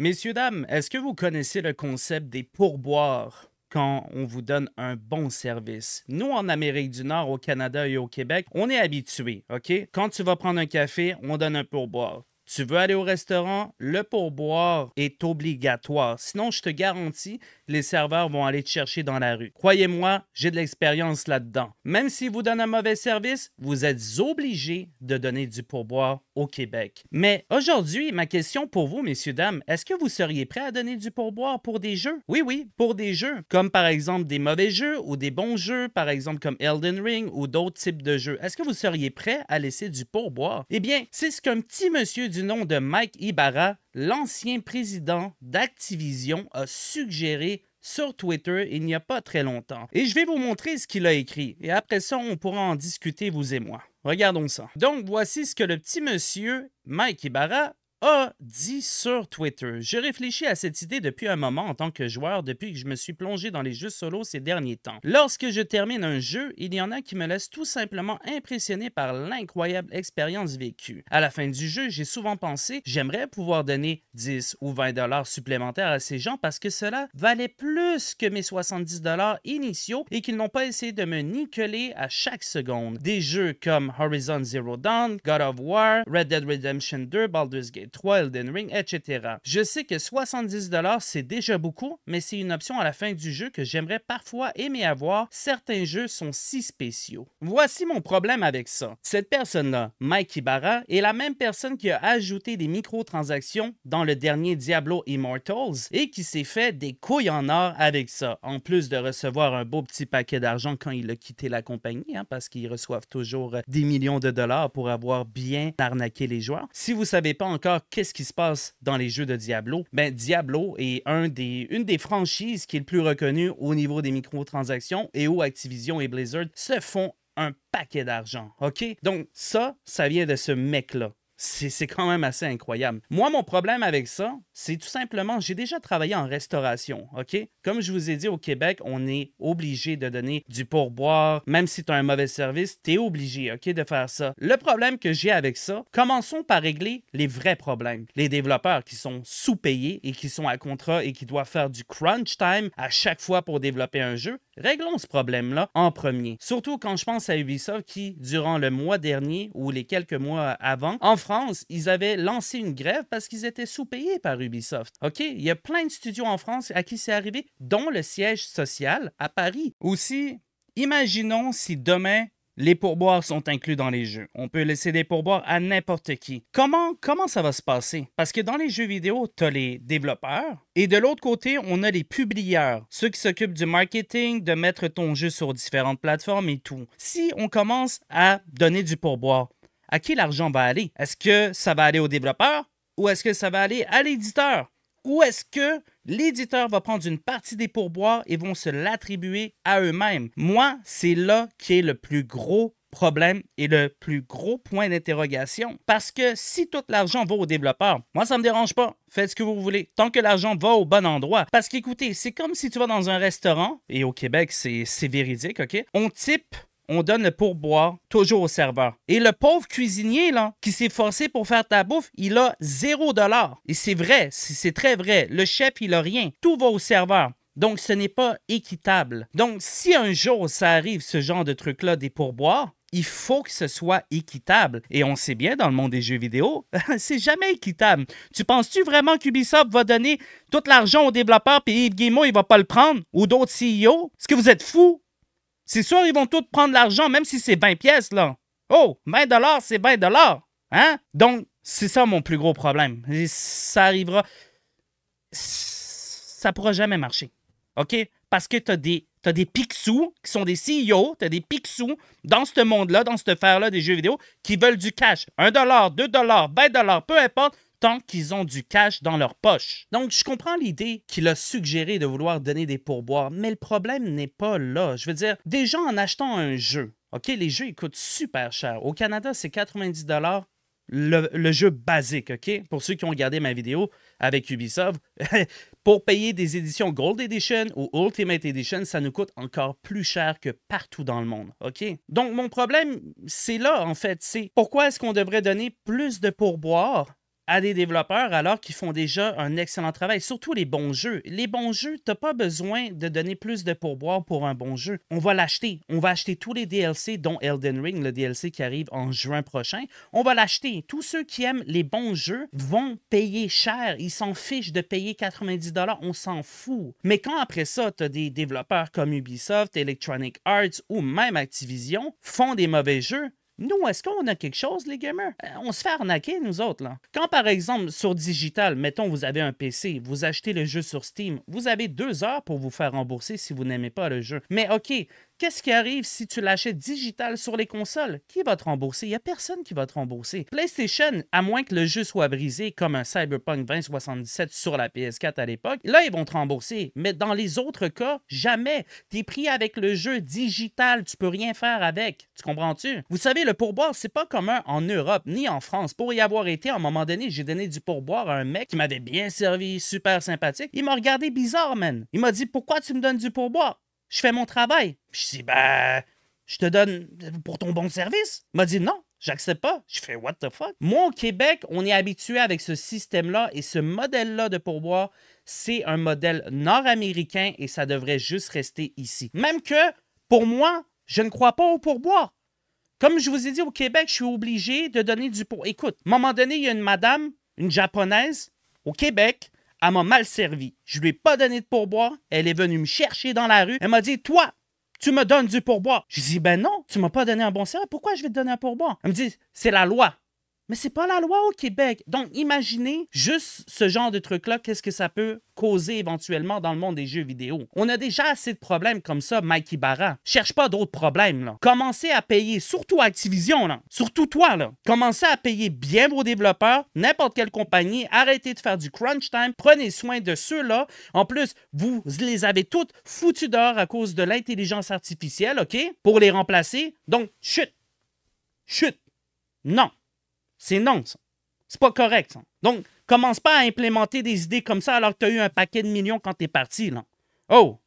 Messieurs, dames, est-ce que vous connaissez le concept des pourboires quand on vous donne un bon service? Nous, en Amérique du Nord, au Canada et au Québec, on est habitués, OK? Quand tu vas prendre un café, on donne un pourboire. Tu veux aller au restaurant, le pourboire est obligatoire. Sinon, je te garantis les serveurs vont aller te chercher dans la rue. Croyez-moi, j'ai de l'expérience là-dedans. Même s'ils vous donnent un mauvais service, vous êtes obligé de donner du pourboire au Québec. Mais aujourd'hui, ma question pour vous, messieurs, dames, est-ce que vous seriez prêt à donner du pourboire pour des jeux? Oui, oui, pour des jeux, comme par exemple des mauvais jeux ou des bons jeux, par exemple comme Elden Ring ou d'autres types de jeux. Est-ce que vous seriez prêt à laisser du pourboire? Eh bien, c'est ce qu'un petit monsieur du nom de Mike Ibarra l'ancien président d'Activision a suggéré sur Twitter il n'y a pas très longtemps. Et je vais vous montrer ce qu'il a écrit. Et après ça, on pourra en discuter, vous et moi. Regardons ça. Donc, voici ce que le petit monsieur, Mike Ibarra, a dit sur Twitter Je réfléchis à cette idée depuis un moment en tant que joueur, depuis que je me suis plongé dans les jeux solo ces derniers temps. Lorsque je termine un jeu, il y en a qui me laissent tout simplement impressionné par l'incroyable expérience vécue. À la fin du jeu, j'ai souvent pensé J'aimerais pouvoir donner 10 ou 20 dollars supplémentaires à ces gens parce que cela valait plus que mes 70 dollars initiaux et qu'ils n'ont pas essayé de me nickeler à chaque seconde. Des jeux comme Horizon Zero Dawn, God of War, Red Dead Redemption 2, Baldur's Gate 3 Elden Ring, etc. Je sais que 70$, c'est déjà beaucoup, mais c'est une option à la fin du jeu que j'aimerais parfois aimer avoir. Certains jeux sont si spéciaux. Voici mon problème avec ça. Cette personne-là, Mike Ibarra, est la même personne qui a ajouté des microtransactions dans le dernier Diablo Immortals et qui s'est fait des couilles en or avec ça, en plus de recevoir un beau petit paquet d'argent quand il a quitté la compagnie, hein, parce qu'ils reçoivent toujours euh, des millions de dollars pour avoir bien arnaqué les joueurs. Si vous ne savez pas encore qu'est-ce qui se passe dans les jeux de Diablo, ben Diablo est une des franchises qui est le plus reconnue au niveau des microtransactions et où Activision et Blizzard se font un paquet d'argent. OK? Donc, ça, ça vient de ce mec-là. C'est quand même assez incroyable. Moi, mon problème avec ça, c'est tout simplement, j'ai déjà travaillé en restauration, OK? Comme je vous ai dit, au Québec, on est obligé de donner du pourboire, même si tu as un mauvais service, tu es obligé, OK, de faire ça. Le problème que j'ai avec ça, commençons par régler les vrais problèmes. Les développeurs qui sont sous-payés et qui sont à contrat et qui doivent faire du crunch time à chaque fois pour développer un jeu, réglons ce problème-là en premier. Surtout quand je pense à Ubisoft qui, durant le mois dernier ou les quelques mois avant, en France, ils avaient lancé une grève parce qu'ils étaient sous-payés par Ubisoft. OK, il y a plein de studios en France à qui c'est arrivé, dont le siège social à Paris. Aussi, imaginons si demain les pourboires sont inclus dans les jeux. On peut laisser des pourboires à n'importe qui. Comment, comment ça va se passer? Parce que dans les jeux vidéo, tu as les développeurs et de l'autre côté, on a les publieurs, ceux qui s'occupent du marketing, de mettre ton jeu sur différentes plateformes et tout. Si on commence à donner du pourboire, à qui l'argent va aller? Est-ce que ça va aller au développeur ou est-ce que ça va aller à l'éditeur? Ou est-ce que l'éditeur va prendre une partie des pourboires et vont se l'attribuer à eux-mêmes? Moi, c'est là qui est le plus gros problème et le plus gros point d'interrogation. Parce que si tout l'argent va au développeur, moi, ça ne me dérange pas. Faites ce que vous voulez, tant que l'argent va au bon endroit. Parce qu'écoutez, c'est comme si tu vas dans un restaurant, et au Québec, c'est véridique, OK? On type on donne le pourboire toujours au serveur. Et le pauvre cuisinier, là, qui s'est forcé pour faire ta bouffe, il a zéro dollar. Et c'est vrai, c'est très vrai. Le chef, il a rien. Tout va au serveur. Donc, ce n'est pas équitable. Donc, si un jour ça arrive, ce genre de truc-là, des pourboires, il faut que ce soit équitable. Et on sait bien, dans le monde des jeux vidéo, c'est jamais équitable. Tu penses-tu vraiment qu'Ubisoft va donner tout l'argent aux développeurs et Yves Guillemot, il va pas le prendre? Ou d'autres CEO? Est-ce que vous êtes fous? C'est sûr, ils vont tous prendre l'argent, même si c'est 20 pièces, là. Oh, 20 dollars, c'est 20 dollars. Hein? Donc, c'est ça mon plus gros problème. ça arrivera. Ça pourra jamais marcher. OK? Parce que tu as des, t'as des qui sont des CEO, t'as des picsous dans ce monde-là, dans ce faire là des jeux vidéo, qui veulent du cash. 1 dollar, 2 dollars, 20 dollars, peu importe tant qu'ils ont du cash dans leur poche. Donc, je comprends l'idée qu'il a suggéré de vouloir donner des pourboires, mais le problème n'est pas là. Je veux dire, déjà en achetant un jeu, OK, les jeux, coûtent super cher. Au Canada, c'est 90 le, le, jeu basique, OK? Pour ceux qui ont regardé ma vidéo avec Ubisoft, pour payer des éditions Gold Edition ou Ultimate Edition, ça nous coûte encore plus cher que partout dans le monde, OK? Donc, mon problème, c'est là, en fait. C'est pourquoi est-ce qu'on devrait donner plus de pourboires à des développeurs alors qu'ils font déjà un excellent travail, surtout les bons jeux. Les bons jeux, t'as pas besoin de donner plus de pourboire pour un bon jeu. On va l'acheter. On va acheter tous les DLC, dont Elden Ring, le DLC qui arrive en juin prochain. On va l'acheter. Tous ceux qui aiment les bons jeux vont payer cher. Ils s'en fichent de payer 90 on s'en fout. Mais quand après ça, as des développeurs comme Ubisoft, Electronic Arts ou même Activision font des mauvais jeux, nous, est-ce qu'on a quelque chose, les gamers? Euh, on se fait arnaquer, nous autres, là. Quand, par exemple, sur digital, mettons, vous avez un PC, vous achetez le jeu sur Steam, vous avez deux heures pour vous faire rembourser si vous n'aimez pas le jeu. Mais OK, Qu'est-ce qui arrive si tu l'achètes digital sur les consoles? Qui va te rembourser? Il n'y a personne qui va te rembourser. PlayStation, à moins que le jeu soit brisé comme un Cyberpunk 2077 sur la PS4 à l'époque, là, ils vont te rembourser. Mais dans les autres cas, jamais. T'es pris avec le jeu digital, tu peux rien faire avec. Tu comprends-tu? Vous savez, le pourboire, c'est pas commun en Europe ni en France. Pour y avoir été, à un moment donné, j'ai donné du pourboire à un mec qui m'avait bien servi, super sympathique. Il m'a regardé bizarre, man. Il m'a dit Pourquoi tu me donnes du pourboire? je fais mon travail. je dis, ben, je te donne pour ton bon service. Il m'a dit, non, j'accepte pas. Je fais, what the fuck? Moi, au Québec, on est habitué avec ce système-là et ce modèle-là de pourboire, c'est un modèle nord-américain et ça devrait juste rester ici. Même que, pour moi, je ne crois pas au pourboire. Comme je vous ai dit, au Québec, je suis obligé de donner du pour. Écoute, à un moment donné, il y a une madame, une japonaise, au Québec, elle m'a mal servi. Je lui ai pas donné de pourboire. Elle est venue me chercher dans la rue. Elle m'a dit, toi, tu me donnes du pourboire. Je dis, ben non, tu m'as pas donné un bon service. Pourquoi je vais te donner un pourboire? Elle me dit, c'est la loi. Mais c'est pas la loi au Québec. Donc, imaginez juste ce genre de truc-là, qu'est-ce que ça peut causer éventuellement dans le monde des jeux vidéo. On a déjà assez de problèmes comme ça, Mike Ibarra. Cherche pas d'autres problèmes, là. Commencez à payer, surtout Activision, là. Surtout toi, là. Commencez à payer bien vos développeurs, n'importe quelle compagnie. Arrêtez de faire du crunch time. Prenez soin de ceux-là. En plus, vous les avez toutes foutues dehors à cause de l'intelligence artificielle, OK? Pour les remplacer. Donc, chut. Chut. Non. C'est non, ça. C'est pas correct, ça. Donc, commence pas à implémenter des idées comme ça alors que t'as eu un paquet de millions quand t'es parti, là. Oh!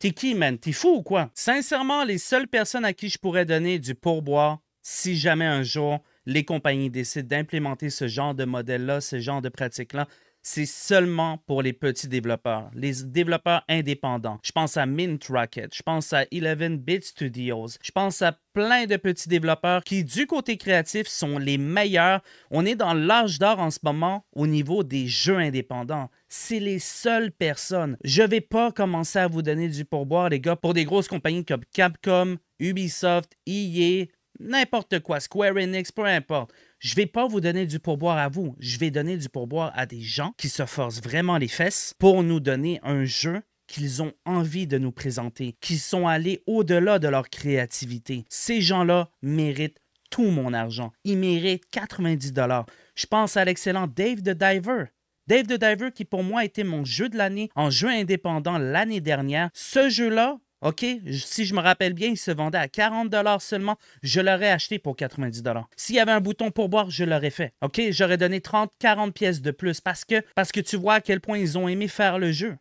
T'es qui, man? T'es fou ou quoi? Sincèrement, les seules personnes à qui je pourrais donner du pourboire si jamais un jour les compagnies décident d'implémenter ce genre de modèle-là, ce genre de pratique-là, c'est seulement pour les petits développeurs, les développeurs indépendants. Je pense à Mint Rocket, je pense à 11-Bit Studios, je pense à plein de petits développeurs qui, du côté créatif, sont les meilleurs. On est dans l'âge d'or en ce moment au niveau des jeux indépendants. C'est les seules personnes. Je vais pas commencer à vous donner du pourboire, les gars, pour des grosses compagnies comme Capcom, Ubisoft, EA, n'importe quoi, Square Enix, peu importe. Je ne vais pas vous donner du pourboire à vous. Je vais donner du pourboire à des gens qui se forcent vraiment les fesses pour nous donner un jeu qu'ils ont envie de nous présenter, qui sont allés au-delà de leur créativité. Ces gens-là méritent tout mon argent. Ils méritent 90 dollars. Je pense à l'excellent Dave the Diver. Dave the Diver qui pour moi était mon jeu de l'année en jeu indépendant l'année dernière. Ce jeu-là, OK? Si je me rappelle bien, il se vendait à 40 seulement. Je l'aurais acheté pour 90 S'il y avait un bouton pour boire, je l'aurais fait. OK? J'aurais donné 30, 40 pièces de plus parce que, parce que tu vois à quel point ils ont aimé faire le jeu.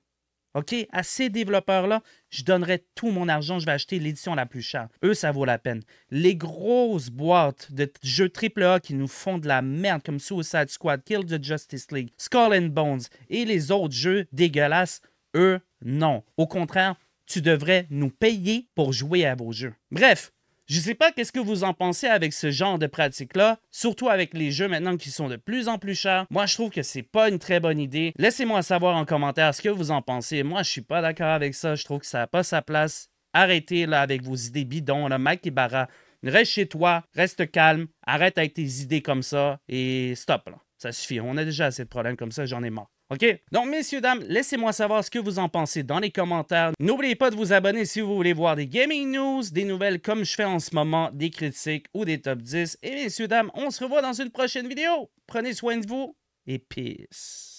OK? À ces développeurs-là, je donnerais tout mon argent, je vais acheter l'édition la plus chère. Eux, ça vaut la peine. Les grosses boîtes de jeux AAA qui nous font de la merde, comme Suicide Squad, Kill the Justice League, Skull and Bones et les autres jeux dégueulasses, eux, non. Au contraire, tu devrais nous payer pour jouer à vos jeux. Bref, je ne sais pas qu'est-ce que vous en pensez avec ce genre de pratique-là, surtout avec les jeux maintenant qui sont de plus en plus chers. Moi, je trouve que c'est pas une très bonne idée. Laissez-moi savoir en commentaire ce que vous en pensez. Moi, je suis pas d'accord avec ça. Je trouve que ça n'a pas sa place. Arrêtez là avec vos idées bidons, là, Mike Ibarra. Reste chez toi, reste calme, arrête avec tes idées comme ça et stop là. Ça suffit. On a déjà assez de problèmes comme ça, j'en ai marre. OK? Donc, messieurs, dames, laissez-moi savoir ce que vous en pensez dans les commentaires. N'oubliez pas de vous abonner si vous voulez voir des gaming news, des nouvelles comme je fais en ce moment, des critiques ou des top 10. Et messieurs, dames, on se revoit dans une prochaine vidéo. Prenez soin de vous et peace.